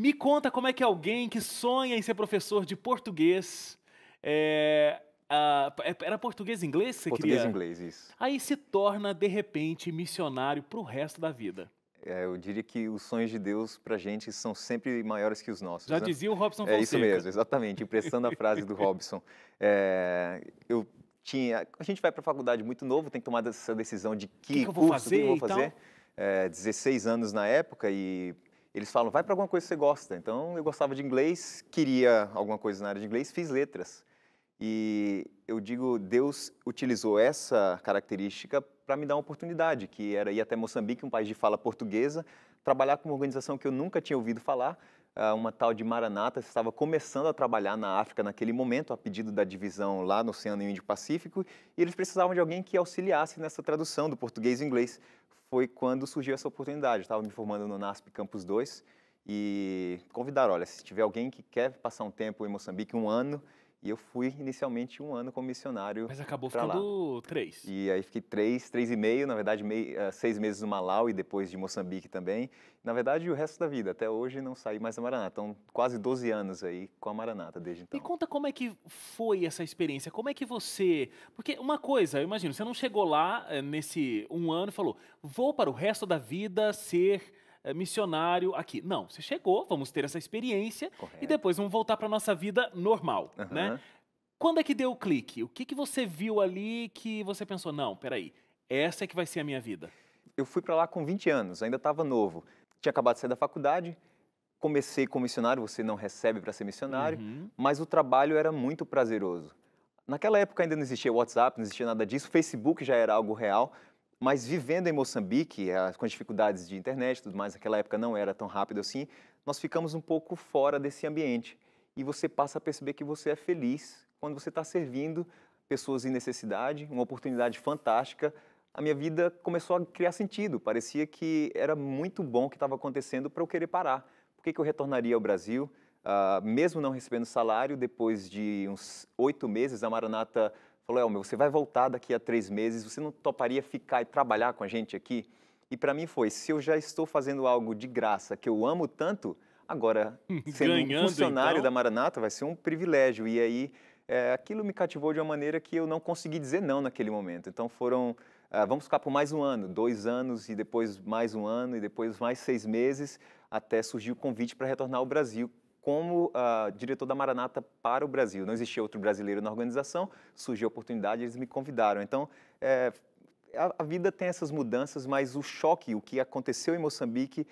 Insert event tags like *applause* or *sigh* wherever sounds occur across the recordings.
Me conta como é que alguém que sonha em ser professor de português. É, é era português e inglês você português queria? e inglês, isso. Aí se torna, de repente, missionário para o resto da vida. É, eu diria que os sonhos de Deus para gente são sempre maiores que os nossos. Já né? dizia o Robson Fonseca. É isso mesmo, exatamente. Impressando a frase do Robson. É, eu tinha, a gente vai para a faculdade muito novo, tem que tomar essa decisão de que, que curso, que eu vou fazer. Que eu vou fazer. É, 16 anos na época e eles falam, vai para alguma coisa que você gosta. Então, eu gostava de inglês, queria alguma coisa na área de inglês, fiz letras. E eu digo, Deus utilizou essa característica para me dar uma oportunidade, que era ir até Moçambique, um país de fala portuguesa, trabalhar com uma organização que eu nunca tinha ouvido falar, ah, uma tal de Maranata, estava começando a trabalhar na África naquele momento, a pedido da divisão lá no Oceano Índio pacífico e eles precisavam de alguém que auxiliasse nessa tradução do português e inglês foi quando surgiu essa oportunidade. Eu estava me formando no NASP Campus 2 e convidaram, olha, se tiver alguém que quer passar um tempo em Moçambique, um ano, e eu fui inicialmente um ano como missionário. Mas acabou ficando lá. três. E aí fiquei três, três e meio, na verdade, meio, eh, seis meses no Malau e depois de Moçambique também. Na verdade, o resto da vida. Até hoje não saí mais da Maranata. Então, quase 12 anos aí com a Maranata desde então. Me conta como é que foi essa experiência. Como é que você. Porque uma coisa, eu imagino, você não chegou lá eh, nesse um ano e falou: vou para o resto da vida ser eh, missionário aqui. Não, você chegou, vamos ter essa experiência Correto. e depois vamos voltar para nossa vida normal, uhum. né? Quando é que deu o clique? O que, que você viu ali que você pensou, não, peraí, essa é que vai ser a minha vida? Eu fui para lá com 20 anos, ainda estava novo. Tinha acabado de sair da faculdade, comecei como missionário, você não recebe para ser missionário, uhum. mas o trabalho era muito prazeroso. Naquela época ainda não existia WhatsApp, não existia nada disso, Facebook já era algo real, mas vivendo em Moçambique, eh, com as dificuldades de internet e tudo mais, naquela época não era tão rápido assim, nós ficamos um pouco fora desse ambiente. E você passa a perceber que você é feliz quando você está servindo pessoas em necessidade, uma oportunidade fantástica. A minha vida começou a criar sentido, parecia que era muito bom o que estava acontecendo para eu querer parar. Por que, que eu retornaria ao Brasil? Uh, mesmo não recebendo salário, depois de uns oito meses, a Maranata falou: Elmer, você vai voltar daqui a três meses, você não toparia ficar e trabalhar com a gente aqui? E para mim foi: se eu já estou fazendo algo de graça que eu amo tanto, agora *laughs* sendo Ganhando, um funcionário então... da Maranata vai ser um privilégio. E aí é, aquilo me cativou de uma maneira que eu não consegui dizer não naquele momento. Então foram, é, vamos ficar por mais um ano, dois anos e depois mais um ano e depois mais seis meses, até surgir o convite para retornar ao Brasil como uh, diretor da Maranata para o Brasil. Não existia outro brasileiro na organização, surgiu a oportunidade, eles me convidaram. Então, é, a, a, vida tem essas mudanças, mas o choque, o que aconteceu em Moçambique,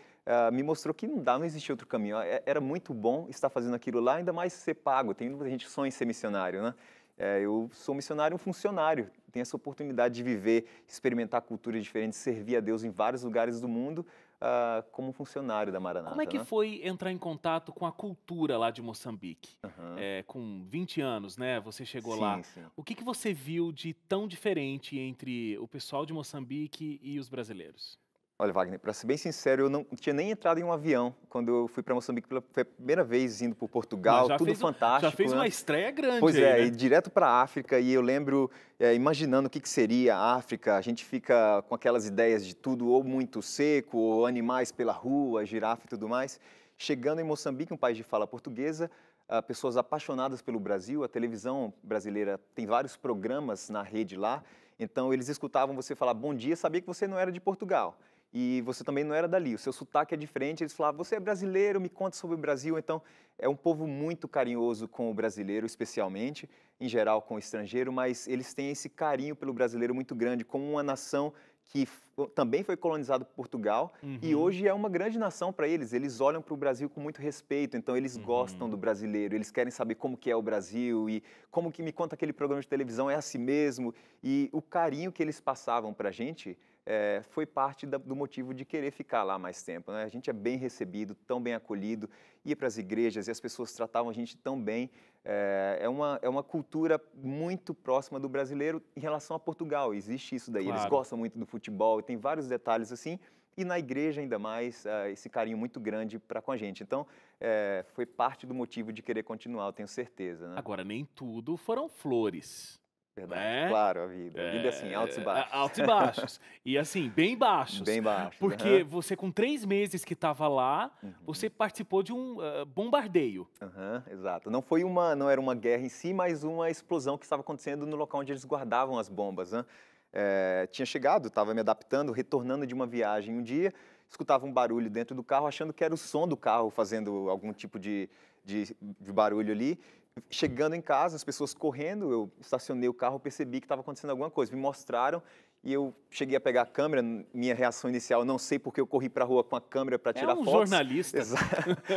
uh, me mostrou que não dá, não existia outro caminho. É, era muito bom estar fazendo aquilo lá, ainda mais ser pago. Tem muita gente que sonha em ser missionário, né? É, eu sou missionário, um funcionário, tem essa oportunidade de viver, experimentar culturas diferentes, servir a Deus em vários lugares do mundo uh, como funcionário da Maranata. Como é que né? foi entrar em contato com a cultura lá de Moçambique? Uhum. É, com 20 anos, né? Você chegou sim, lá. Sim. O que, que você viu de tão diferente entre o pessoal de Moçambique e os brasileiros? Olha, Wagner, para ser bem sincero, eu não tinha nem entrado em um avião quando eu fui para Moçambique pela primeira vez indo por Portugal, tudo fantástico. já fez né? uma estreia grande. Pois aí, é, né? e direto para a África e eu lembro é, imaginando o que, que, seria a África. A gente fica com aquelas ideias de tudo ou muito seco, ou animais pela rua, girafa e tudo mais. Chegando em Moçambique, um país de fala portuguesa, ah, pessoas apaixonadas pelo Brasil. A televisão brasileira tem vários programas na rede lá. Então eles escutavam você falar bom dia, sabia que você não era de Portugal e você também não era dali, o seu sotaque é diferente. Eles falavam, você é brasileiro, me conta sobre o Brasil. Então, é um povo muito carinhoso com o brasileiro, especialmente, em geral com o estrangeiro, mas eles têm esse carinho pelo brasileiro muito grande, como uma nação que também foi colonizado por Portugal uhum. e hoje é uma grande nação para eles. Eles olham para o Brasil com muito respeito, então eles uhum. gostam do brasileiro, eles querem saber como que é o Brasil e como que me conta aquele programa de televisão é assim mesmo. E o carinho que eles passavam para a gente é, foi parte da, do motivo de querer ficar lá mais tempo. Né? A gente é bem recebido, tão bem acolhido, ia para as igrejas e as pessoas tratavam a gente tão bem. É, é, uma, é uma cultura muito próxima do brasileiro em relação a Portugal. Existe isso daí. Claro. Eles gostam muito do futebol, tem vários detalhes assim. E na igreja, ainda mais, é, esse carinho muito grande para com a gente. Então, é, foi parte do motivo de querer continuar, eu tenho certeza. Né? Agora, nem tudo foram flores. Verdade. Né? Claro, a vida. A vida é assim, altos e é, baixos. Altos e baixos. e assim, bem *laughs* baixos. Bem baixos. Porque uhum. você, com três meses que estava lá, uhum. você participou de um uh, bombardeio. Uhum, exato. Não foi uma, não era uma guerra em si, mas uma explosão que estava acontecendo no local onde eles guardavam as bombas. Né? É, tinha chegado, estava me adaptando, retornando de uma viagem um dia, escutava um barulho dentro do carro, achando que era o som do carro fazendo algum tipo de, de, de barulho ali chegando em casa, as pessoas correndo, eu estacionei o carro, percebi que estava acontecendo alguma coisa, me mostraram e eu cheguei a pegar a câmera, minha reação inicial, não sei porque eu corri para a rua com a câmera para é tirar fotos. É um fotos. jornalista. Exato.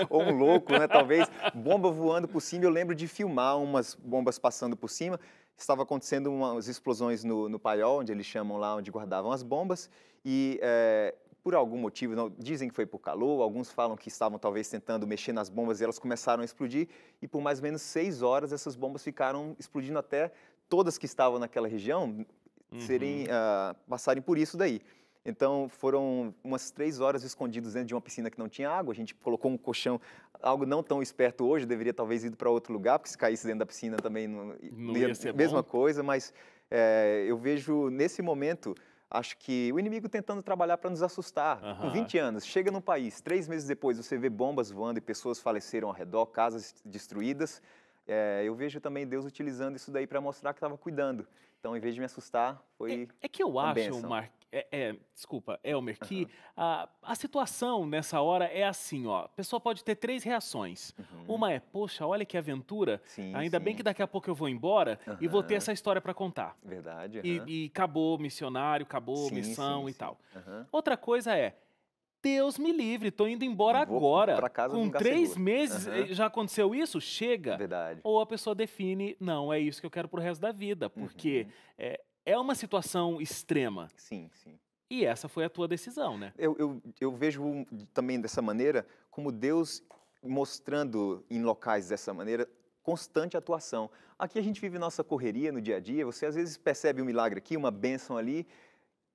*laughs* Ou um louco, né, talvez. Bomba voando por cima, eu lembro de filmar umas bombas passando por cima. Estava acontecendo umas explosões no, no paiol, onde eles chamam lá, onde guardavam as bombas. E é, por algum motivo, não, dizem que foi por calor, alguns falam que estavam talvez tentando mexer nas bombas e elas começaram a explodir, e por mais ou menos seis horas essas bombas ficaram explodindo até todas que estavam naquela região uhum. serem, uh, passarem por isso daí. Então foram umas três horas escondidos dentro de uma piscina que não tinha água. A gente colocou um colchão, algo não tão esperto hoje, deveria talvez ir para outro lugar, porque se caísse dentro da piscina também não, não ia, ia ser mesma bom. coisa. Mas é, eu vejo nesse momento Acho que o inimigo tentando trabalhar para nos assustar. Com 20 anos, chega num país, três meses depois você vê bombas voando e pessoas faleceram ao redor, casas destruídas. É, eu vejo também Deus utilizando isso daí para mostrar que estava cuidando. Então, em vez de me assustar, foi. É, é que eu acho, Mark, é, é, desculpa, Elmer, que uhum. a, a situação nessa hora é assim, ó. A pessoa pode ter três reações. Uhum. Uma é, poxa, olha que aventura. Sim, ainda sim. bem que daqui a pouco eu vou embora uhum. e vou ter essa história para contar. Verdade. E, e, acabou missionário, acabou sim, missão e tal. Outra coisa é, Deus me livre, estou indo embora agora. Com três seguro. meses uhum. já aconteceu isso? Chega. Verdade. Ou a pessoa define, não, é isso que eu quero pro resto da vida, porque uhum. é, é uma situação extrema. Sim, sim. E essa foi a tua decisão, né? Eu, eu, eu vejo também dessa maneira como Deus mostrando em locais dessa maneira constante atuação. Aqui a gente vive nossa correria no dia a dia, você às vezes percebe um milagre aqui, uma bênção ali.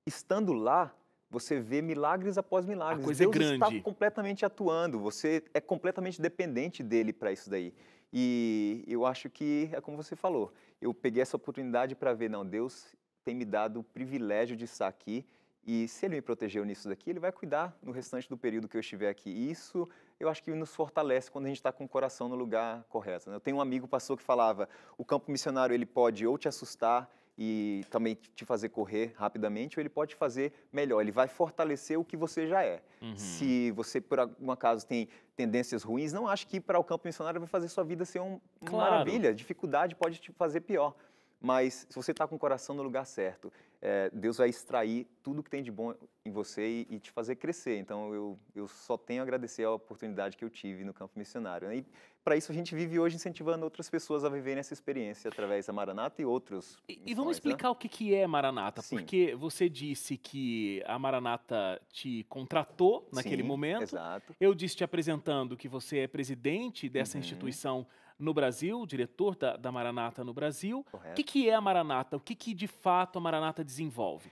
Estando lá, você vê milagres após milagres. A coisa é Deus é grande. está completamente atuando, você é completamente dependente dele para isso daí. E eu acho que é como você falou, eu peguei essa oportunidade para ver, não, Deus tem me dado o privilégio de estar aqui e se ele me protegeu nisso daqui, ele vai cuidar no restante do período que eu estiver aqui. E isso eu acho que nos fortalece quando a gente está com o coração no lugar correto. Né? Eu tenho um amigo pastor que falava: o campo missionário ele pode ou te assustar, e também te fazer correr rapidamente, ou ele pode fazer melhor. Ele vai fortalecer o que você já é. Uhum. Se você, por algum acaso, tem tendências ruins, não acho que ir para o campo missionário vai fazer sua vida ser uma claro. maravilha. Dificuldade pode te fazer pior. Mas se você está com o coração no lugar certo é, Deus vai extrair tudo que tem de bom em você e, e, te fazer crescer. Então eu, eu só tenho a agradecer a oportunidade que eu tive no campo missionário. Né? E para isso a gente vive hoje incentivando outras pessoas a viverem essa experiência através da Maranata e outros. E, e vamos né? explicar né? o que, que é Maranata, Sim. porque você disse que a Maranata te contratou naquele Sim, momento. Exato. Eu disse te apresentando que você é presidente dessa uhum. instituição no Brasil, diretor da, da Maranata no Brasil. O que, que é a Maranata? O que, que de fato a Maranata desenvolve?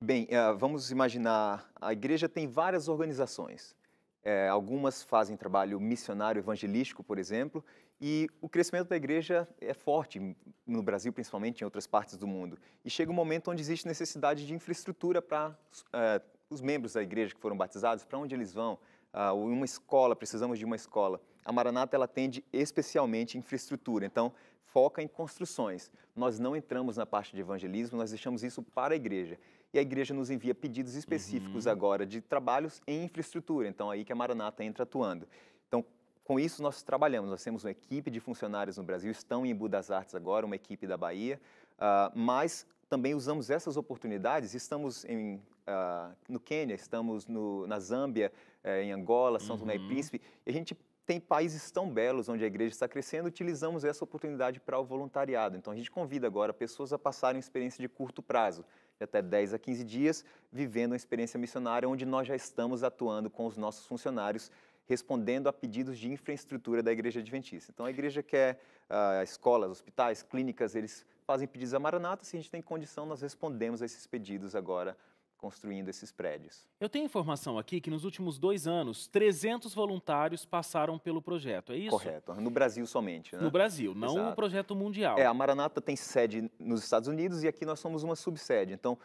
Bem, eh, vamos imaginar, a igreja tem várias organizações. É, algumas fazem trabalho missionário evangelístico, por exemplo, e o crescimento da igreja é forte, no Brasil principalmente, em outras partes do mundo. E chega um momento onde existe necessidade de infraestrutura para é, os membros da igreja que foram batizados, para onde eles vão, uh, uma escola, precisamos de uma escola a Maranata ela atende especialmente infraestrutura, então foca em construções. Nós não entramos na parte de evangelismo, nós deixamos isso para a igreja. E a igreja nos envia pedidos específicos uhum. agora de trabalhos em infraestrutura, então é aí que a Maranata entra atuando. Então, com isso nós trabalhamos, nós temos uma equipe de funcionários no Brasil, estão em Embu das Artes agora, uma equipe da Bahia, uh, mas também usamos essas oportunidades, estamos em, uh, no Quênia, estamos no, na Zâmbia, eh, em Angola, São Tomé e uhum. Príncipe, e a gente tem países tão belos onde a igreja está crescendo, utilizamos essa oportunidade para o voluntariado. Então a gente convida agora pessoas a passarem experiência de curto prazo, de até 10 a 15 dias, vivendo uma experiência missionária onde nós já estamos atuando com os nossos funcionários respondendo a pedidos de infraestrutura da Igreja Adventista. Então, a igreja quer uh, escolas, hospitais, clínicas, eles fazem pedidos a Maranata. Se a gente tem condição, nós respondemos a esses pedidos agora construindo esses prédios. Eu tenho informação aqui que nos últimos dois anos, 300 voluntários passaram pelo projeto, é isso? Correto, no Brasil somente. Né? No Brasil, não Exato. projeto mundial. É, a Maranata tem sede nos Estados Unidos e aqui nós somos uma subsede. Então,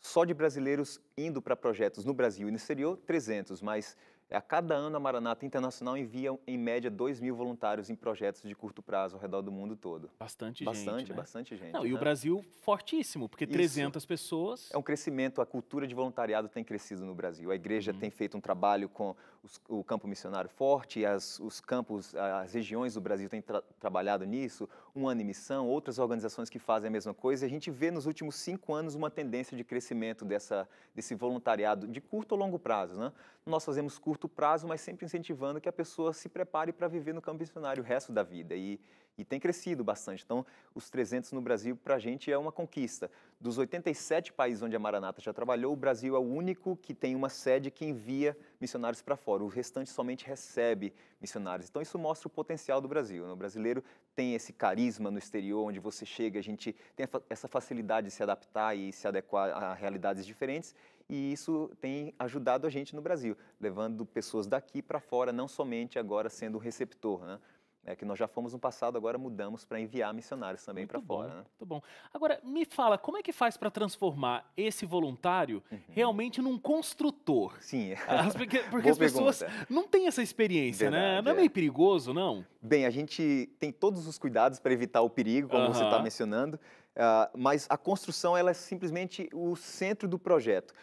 só de brasileiros indo para projetos no Brasil e no exterior, 300, mas a cada ano, a Maranata Internacional envia, em média, 2 mil voluntários em projetos de curto prazo ao redor do mundo todo. Bastante, bastante gente. Bastante, né? bastante gente. Não, né? E o né? Brasil, fortíssimo, porque Isso. 300 pessoas. É um crescimento, a cultura de voluntariado tem crescido no Brasil. A igreja uhum. tem feito um trabalho com os, o campo missionário forte, as, os campos, as regiões do Brasil têm tra trabalhado nisso. Um ano em missão, outras organizações que fazem a mesma coisa. E a gente vê nos últimos cinco anos uma tendência de crescimento dessa, desse voluntariado de curto ou longo prazo. Né? Nós fazemos curto curto prazo, mas sempre incentivando que a pessoa se prepare para viver no campo missionário o resto da vida. E, e tem crescido bastante. Então, os 300 no Brasil, para a gente, é uma conquista. Dos 87 países onde a Maranata já trabalhou, o Brasil é o único que tem uma sede que envia missionários para fora. O restante somente recebe missionários. Então, isso mostra o potencial do Brasil. Né? O brasileiro tem esse carisma no exterior, onde você chega, a gente tem essa facilidade de se adaptar e se adequar a realidades diferentes e isso tem ajudado a gente no Brasil, levando pessoas daqui para fora, não somente agora sendo receptor, né? É que nós já fomos no passado, agora mudamos para enviar missionários também para fora. Né? Muito bom. Agora, me fala, como é que faz para transformar esse voluntário uhum. realmente num construtor? Sim. *laughs* As, porque, *laughs* porque as pessoas não têm essa experiência, né? Verdade, né? Não é, é, meio perigoso, não? Bem, a gente tem todos os cuidados para evitar o perigo, como uhum. você está mencionando, uh, mas a construção ela é simplesmente o centro do projeto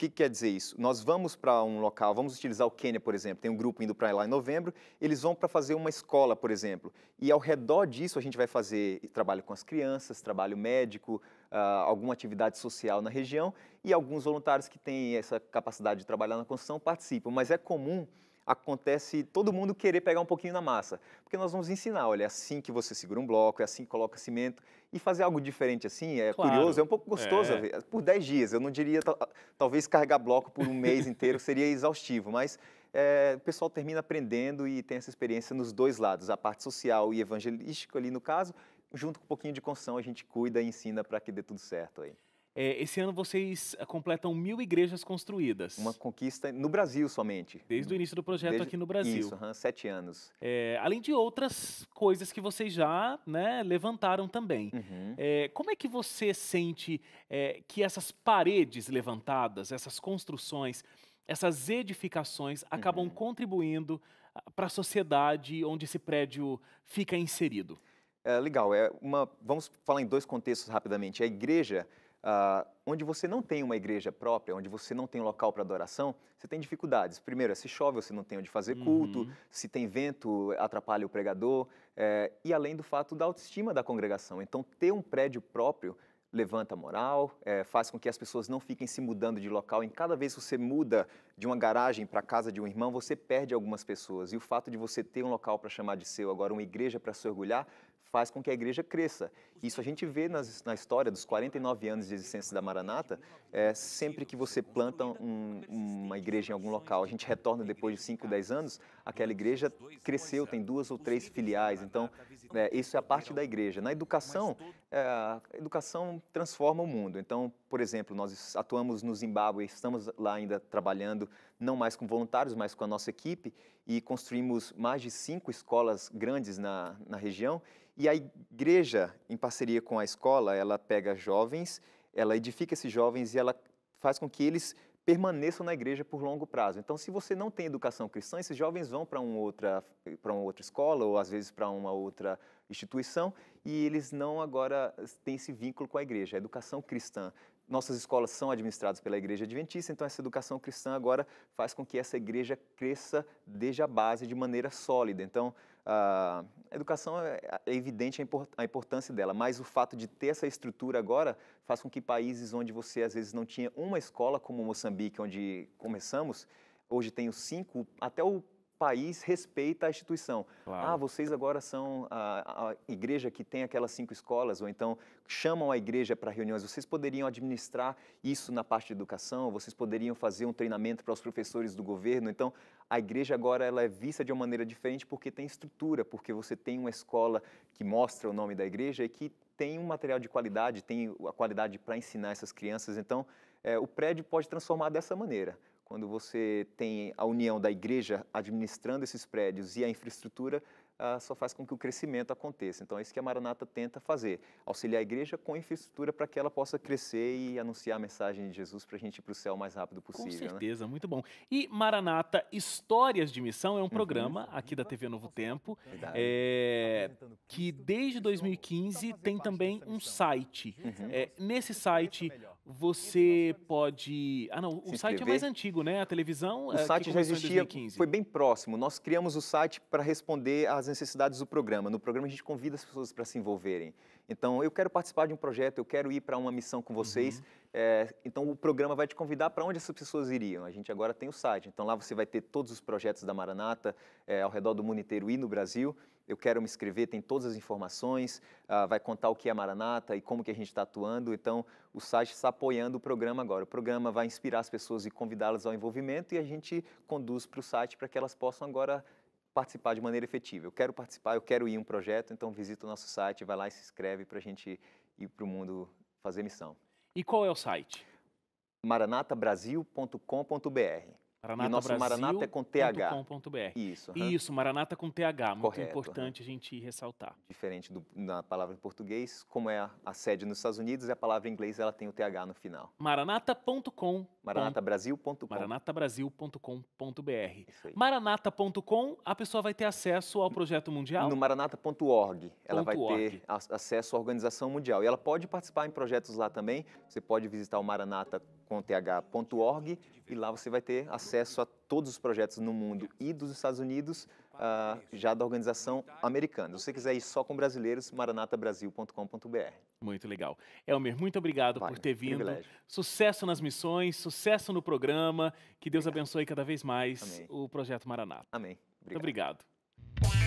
que, que quer dizer isso? Nós vamos para um local, vamos utilizar o Quênia, por exemplo, tem um grupo indo para lá em novembro, eles vão para fazer uma escola, por exemplo, e ao redor disso a gente vai fazer trabalho com as crianças, trabalho médico, uh, alguma atividade social na região, e alguns voluntários que têm essa capacidade de trabalhar na construção participam, mas é comum acontece todo mundo querer pegar um pouquinho na massa. Porque nós vamos ensinar, olha, é assim que você segura um bloco, é assim que coloca cimento. E fazer algo diferente assim é claro. curioso, é um pouco gostoso. É. Por 10 dias, eu não diria, talvez carregar bloco por um mês inteiro *laughs* seria exaustivo, mas é, o pessoal termina aprendendo e tem essa experiência nos dois lados, a parte social e evangelística ali no caso, junto com um pouquinho de construção a gente cuida e ensina para que dê tudo certo aí. É, esse ano vocês eh, completam mil igrejas construídas. Uma conquista no Brasil somente. Desde o início do projeto Desde, aqui no Brasil. Isso, uhum, sete anos. É, além de outras coisas que vocês já né, levantaram também. Uhum. É, como é que você sente é, que essas paredes levantadas, essas construções, essas edificações acabam uhum. contribuindo ah, para a sociedade onde esse prédio fica inserido? É, legal. É uma, vamos falar em dois contextos rapidamente. A igreja ah, onde você não tem uma igreja própria, onde você não tem um local para adoração, você tem dificuldades. Primeiro, é se chove, você não tem onde fazer uhum. culto, uhum. se tem vento, atrapalha o pregador, é, e além do fato da autoestima da congregação. Então, ter um prédio próprio levanta a moral, é, faz com que as pessoas não fiquem se mudando de local. Em cada vez que você muda de uma garagem para a casa de um irmão, você perde algumas pessoas. E o fato de você ter um local para chamar de seu, agora uma igreja para se orgulhar, faz com que a igreja cresça. Isso a gente vê nas, na história dos 49 anos de existência da Maranata. É, sempre que você planta um, uma igreja em algum local, a gente retorna depois de 5, 10 anos, aquela igreja cresceu, tem duas ou três filiais. Então, é, isso é a parte da igreja. Na educação, é, a educação transforma o mundo. Então, por exemplo, nós atuamos no Zimbábue, estamos lá ainda trabalhando, não mais com voluntários, mas com a nossa equipe, e construímos mais de cinco escolas grandes na, na região. E a igreja, em parceria com a escola, ela pega jovens, ela edifica esses jovens e ela faz com que eles permaneçam na igreja por longo prazo. Então, se você não tem educação cristã, esses jovens vão para uma outra para uma outra escola ou às vezes para uma outra instituição e eles não agora têm esse vínculo com a igreja. A educação cristã nossas escolas são administradas pela Igreja Adventista, então essa educação cristã agora faz com que essa igreja cresça desde a base de maneira sólida. Então, ah, a educação é, é evidente a importância dela, mas o fato de ter essa estrutura agora faz com que países onde você às vezes não tinha uma escola, como Moçambique, onde começamos, hoje os cinco, até o país respeita a instituição. Ah, claro. Ah, vocês agora são a, a, igreja que tem aquelas cinco escolas, ou então chamam a igreja para reuniões. Vocês poderiam administrar isso na parte de educação, vocês poderiam fazer um treinamento para os professores do governo. Então, a igreja agora ela é vista de uma maneira diferente porque tem estrutura, porque você tem uma escola que mostra o nome da igreja e que tem um material de qualidade, tem a qualidade para ensinar essas crianças. Então, é, o prédio pode transformar dessa maneira quando você tem a união da igreja administrando esses prédios e a infraestrutura, ah, só faz com que o crescimento aconteça. Então, é isso que a Maranata tenta fazer: auxiliar a igreja com infraestrutura para que ela possa crescer e anunciar a mensagem de Jesus para a gente ir para o céu o mais rápido possível. Com né? certeza, né? muito bom. E Maranata Histórias de Missão é um uhum. programa aqui da TV Novo Tempo é, que, desde 2015, tem também um site. Uhum. É, nesse site, você é pode. Ah, não, o site é mais antigo, né? A televisão. O é, site já existia. Foi bem próximo. Nós criamos o site para responder às necessidades do programa. No programa a gente convida as pessoas para se envolverem. Então, eu quero participar de um projeto, eu quero ir para uma missão com vocês. Uhum. É, então, o programa vai te convidar para onde essas pessoas iriam. A gente agora tem o site. Então, lá você vai ter todos os projetos da Maranata é, ao redor do mundo inteiro e no Brasil eu quero me inscrever, tem todas as informações, uh, vai contar o que é Maranata e como que a gente está atuando. Então, o site está apoiando o programa agora. O programa vai inspirar as pessoas e convidá-las ao envolvimento e a gente conduz para o site para que elas possam agora participar de maneira efetiva. Eu quero participar, eu quero ir em um projeto, então visita o nosso site, vai lá e se inscreve para a gente ir para o mundo fazer missão. E qual é o site? maranatabrasil.com.br Maranata e o nosso Brasil Maranata é com th. Isso, uhum. Isso, Maranata com th, muito Correto, importante uhum. a gente ressaltar. Diferente do, da palavra em português, como é a, a, sede nos Estados Unidos, a palavra em inglês ela tem o th no final. maranata.com maranatabrasil.com maranatabrasil.com.br maranata.com, a pessoa vai ter acesso ao projeto mundial? No maranata.org, ela vai ter acesso à organização mundial. E ela pode participar em projetos lá também, você pode visitar o Maranata.com www.th.org e lá você vai ter acesso a todos os projetos no mundo e dos Estados Unidos, uh, já da organização americana. Se você quiser ir só com brasileiros, maranatabrasil.com.br. Muito legal. Elmer, muito obrigado por ter vindo. Privilégio. Sucesso nas missões, sucesso no programa. Que Deus obrigado. abençoe cada vez mais Amém. o projeto Maranata. Amém. Obrigado. Muito obrigado.